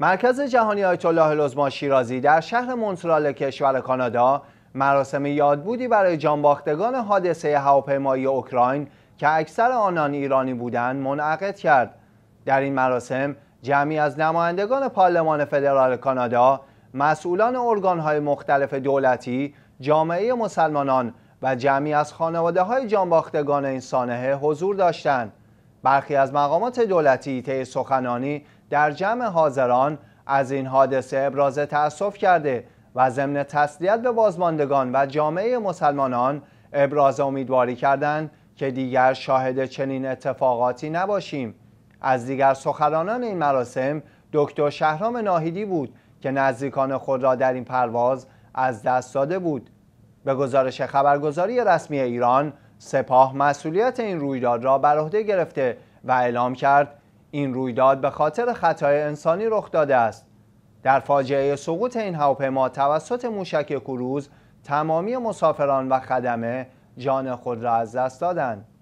مرکز جهانی آیت الله لزما شیرازی در شهر مونترال کشور کانادا مراسم یادبودی برای جانباختگان حادثه هواپیمایی اوکراین که اکثر آنان ایرانی بودند منعقد کرد در این مراسم جمعی از نمایندگان پارلمان فدرال کانادا مسئولان ارگانهای مختلف دولتی جامعه مسلمانان و جمعی از خانواده های جانباختگان این سانحه حضور داشتند برخی از مقامات دولتی طی سخنانی در جمع حاضران از این حادثه ابراز تأسف کرده و ضمن تسلیت به بازماندگان و جامعه مسلمانان ابراز امیدواری کردند که دیگر شاهد چنین اتفاقاتی نباشیم از دیگر سخنرانان این مراسم دکتر شهرام ناهیدی بود که نزدیکان خود را در این پرواز از دست داده بود به گزارش خبرگزاری رسمی ایران سپاه مسئولیت این رویداد را بر عهده گرفته و اعلام کرد این رویداد به خاطر خطای انسانی رخ داده است در فاجعه سقوط این هواپیما توسط موشک کروز تمامی مسافران و خدمه جان خود را از دست دادند